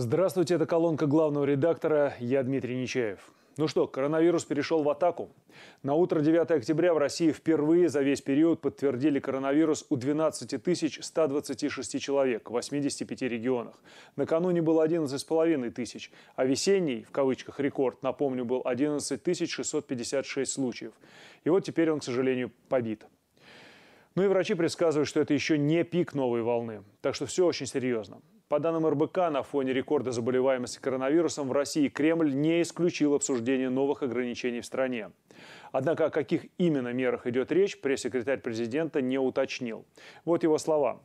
Здравствуйте, это колонка главного редактора. Я Дмитрий Нечаев. Ну что, коронавирус перешел в атаку. На утро 9 октября в России впервые за весь период подтвердили коронавирус у 12 126 человек в 85 регионах. Накануне было 11,5 тысяч, а весенний, в кавычках, рекорд, напомню, был 11 656 случаев. И вот теперь он, к сожалению, побит. Ну и врачи предсказывают, что это еще не пик новой волны. Так что все очень серьезно. По данным РБК, на фоне рекорда заболеваемости коронавирусом в России Кремль не исключил обсуждение новых ограничений в стране. Однако о каких именно мерах идет речь, пресс-секретарь президента не уточнил. Вот его слова.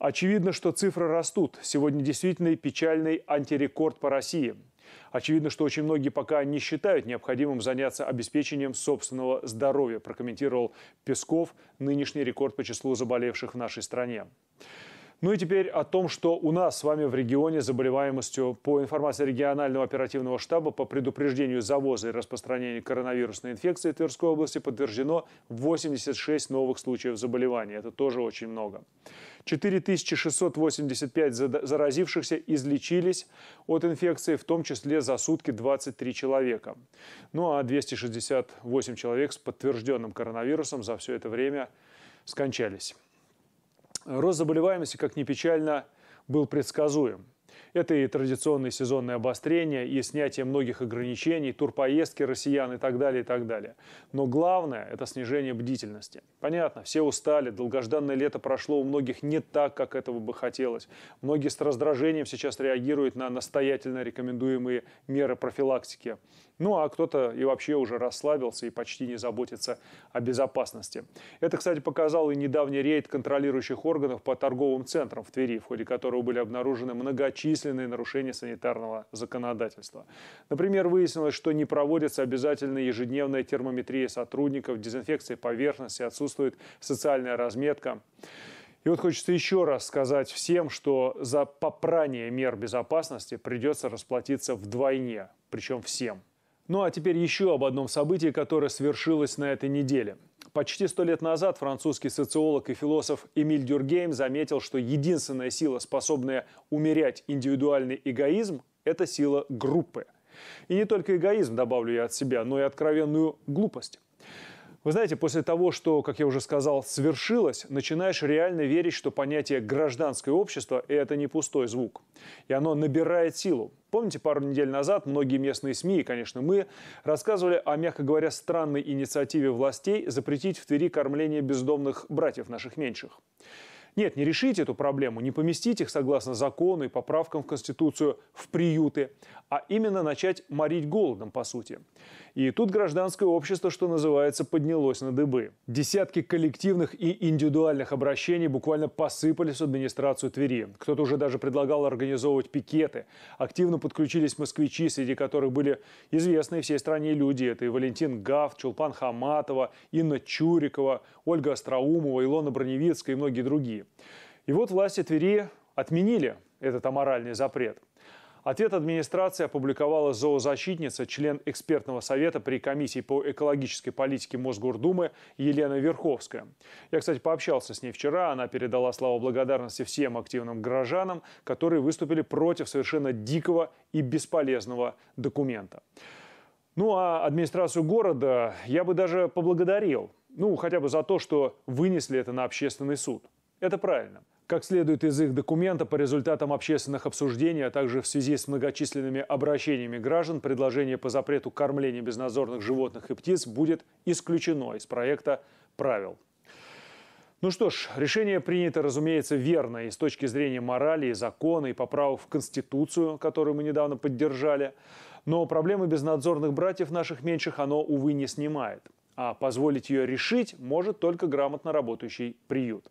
Очевидно, что цифры растут. Сегодня действительно печальный антирекорд по России. Очевидно, что очень многие пока не считают необходимым заняться обеспечением собственного здоровья, прокомментировал Песков нынешний рекорд по числу заболевших в нашей стране. Ну и теперь о том, что у нас с вами в регионе заболеваемостью по информации регионального оперативного штаба по предупреждению завоза и распространения коронавирусной инфекции Тверской области подтверждено 86 новых случаев заболевания. Это тоже очень много. 4685 заразившихся излечились от инфекции, в том числе за сутки 23 человека. Ну а 268 человек с подтвержденным коронавирусом за все это время скончались. Рост заболеваемости, как ни печально, был предсказуем. Это и традиционные сезонные обострения, и снятие многих ограничений, турпоездки россиян и так далее, и так далее. Но главное – это снижение бдительности. Понятно, все устали, долгожданное лето прошло у многих не так, как этого бы хотелось. Многие с раздражением сейчас реагируют на настоятельно рекомендуемые меры профилактики. Ну а кто-то и вообще уже расслабился и почти не заботится о безопасности. Это, кстати, показал и недавний рейд контролирующих органов по торговым центрам в Твери, в ходе которого были обнаружены многочисленные многочисленные нарушения санитарного законодательства. Например, выяснилось, что не проводится обязательная ежедневная термометрия сотрудников, дезинфекция поверхности, отсутствует социальная разметка. И вот хочется еще раз сказать всем, что за попрание мер безопасности придется расплатиться вдвойне, причем всем – ну а теперь еще об одном событии, которое свершилось на этой неделе. Почти сто лет назад французский социолог и философ Эмиль Дюргейм заметил, что единственная сила, способная умерять индивидуальный эгоизм, это сила группы. И не только эгоизм, добавлю я от себя, но и откровенную глупость. Вы знаете, после того, что, как я уже сказал, свершилось, начинаешь реально верить, что понятие «гражданское общество» – это не пустой звук. И оно набирает силу. Помните, пару недель назад многие местные СМИ, и, конечно, мы, рассказывали о, мягко говоря, странной инициативе властей запретить в Твери кормление бездомных братьев наших меньших. Нет, не решить эту проблему, не поместить их, согласно закону и поправкам в Конституцию, в приюты, а именно начать морить голодом, по сути. И тут гражданское общество, что называется, поднялось на дыбы. Десятки коллективных и индивидуальных обращений буквально посыпались в администрацию Твери. Кто-то уже даже предлагал организовывать пикеты. Активно подключились москвичи, среди которых были известные всей стране люди. Это и Валентин Гав, Чулпан Хаматова, Инна Чурикова, Ольга Остроумова, Илона Броневицкая и многие другие. И вот власти Твери отменили этот аморальный запрет. Ответ администрации опубликовала зоозащитница, член экспертного совета при комиссии по экологической политике Мосгордумы Елена Верховская. Я, кстати, пообщался с ней вчера. Она передала слова благодарности всем активным горожанам, которые выступили против совершенно дикого и бесполезного документа. Ну а администрацию города я бы даже поблагодарил. Ну, хотя бы за то, что вынесли это на общественный суд. Это правильно. Как следует из их документа, по результатам общественных обсуждений, а также в связи с многочисленными обращениями граждан, предложение по запрету кормления безнадзорных животных и птиц будет исключено из проекта правил. Ну что ж, решение принято, разумеется, верно и с точки зрения морали, и закона, и поправок в Конституцию, которую мы недавно поддержали. Но проблемы безнадзорных братьев наших меньших оно, увы, не снимает а позволить ее решить может только грамотно работающий приют.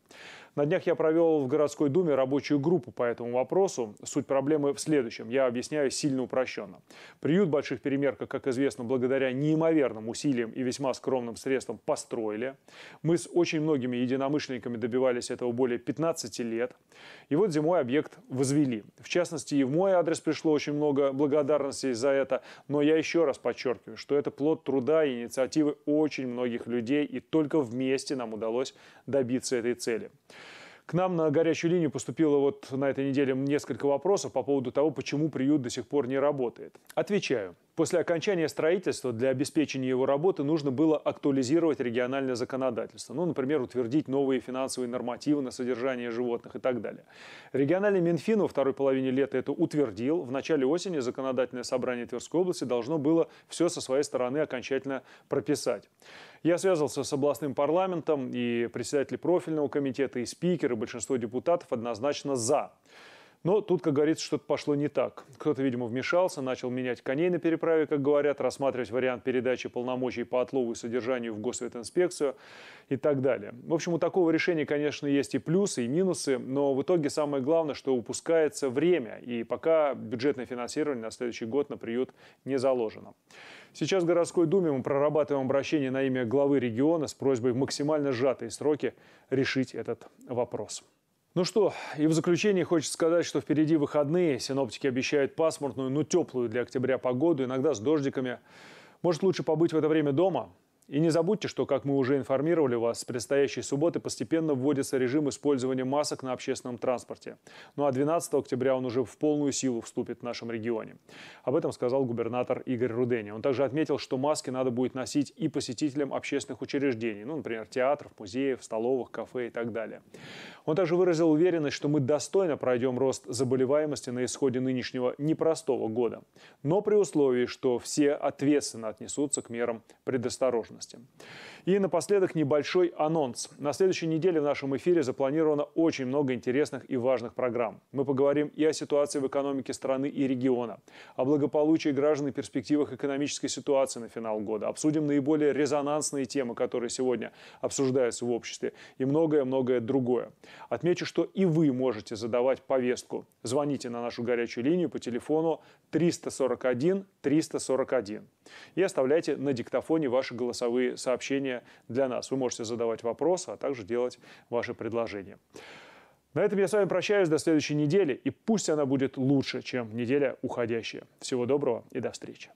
На днях я провел в городской думе рабочую группу по этому вопросу. Суть проблемы в следующем. Я объясняю сильно упрощенно. Приют Больших перемерков, как известно, благодаря неимоверным усилиям и весьма скромным средствам построили. Мы с очень многими единомышленниками добивались этого более 15 лет. И вот зимой объект возвели. В частности, и в мой адрес пришло очень много благодарностей за это. Но я еще раз подчеркиваю, что это плод труда и инициативы очень многих людей, и только вместе нам удалось добиться этой цели. К нам на горячую линию поступило вот на этой неделе несколько вопросов по поводу того, почему приют до сих пор не работает. Отвечаю. После окончания строительства для обеспечения его работы нужно было актуализировать региональное законодательство. Ну, например, утвердить новые финансовые нормативы на содержание животных и так далее. Региональный Минфин во второй половине лета это утвердил. В начале осени законодательное собрание Тверской области должно было все со своей стороны окончательно прописать. Я связывался с областным парламентом, и председатели профильного комитета, и спикеры, большинство депутатов однозначно «за». Но тут, как говорится, что-то пошло не так. Кто-то, видимо, вмешался, начал менять коней на переправе, как говорят, рассматривать вариант передачи полномочий по отлову и содержанию в госветинспекцию и так далее. В общем, у такого решения, конечно, есть и плюсы, и минусы, но в итоге самое главное, что упускается время, и пока бюджетное финансирование на следующий год на приют не заложено. Сейчас в городской думе мы прорабатываем обращение на имя главы региона с просьбой в максимально сжатые сроки решить этот вопрос. Ну что, и в заключение хочется сказать, что впереди выходные. Синоптики обещают пасмурную, но теплую для октября погоду, иногда с дождиками. Может лучше побыть в это время дома? И не забудьте, что, как мы уже информировали вас, с предстоящей субботы постепенно вводится режим использования масок на общественном транспорте. Ну а 12 октября он уже в полную силу вступит в нашем регионе. Об этом сказал губернатор Игорь Рудени. Он также отметил, что маски надо будет носить и посетителям общественных учреждений, ну, например, театров, музеев, столовых, кафе и так далее. Он также выразил уверенность, что мы достойно пройдем рост заболеваемости на исходе нынешнего непростого года, но при условии, что все ответственно отнесутся к мерам предосторожности сложности. И напоследок небольшой анонс. На следующей неделе в нашем эфире запланировано очень много интересных и важных программ. Мы поговорим и о ситуации в экономике страны и региона, о благополучии граждан и перспективах экономической ситуации на финал года, обсудим наиболее резонансные темы, которые сегодня обсуждаются в обществе, и многое-многое другое. Отмечу, что и вы можете задавать повестку. Звоните на нашу горячую линию по телефону 341 341 и оставляйте на диктофоне ваши голосовые сообщения решения для нас. Вы можете задавать вопросы, а также делать ваши предложения. На этом я с вами прощаюсь до следующей недели, и пусть она будет лучше, чем неделя уходящая. Всего доброго и до встречи.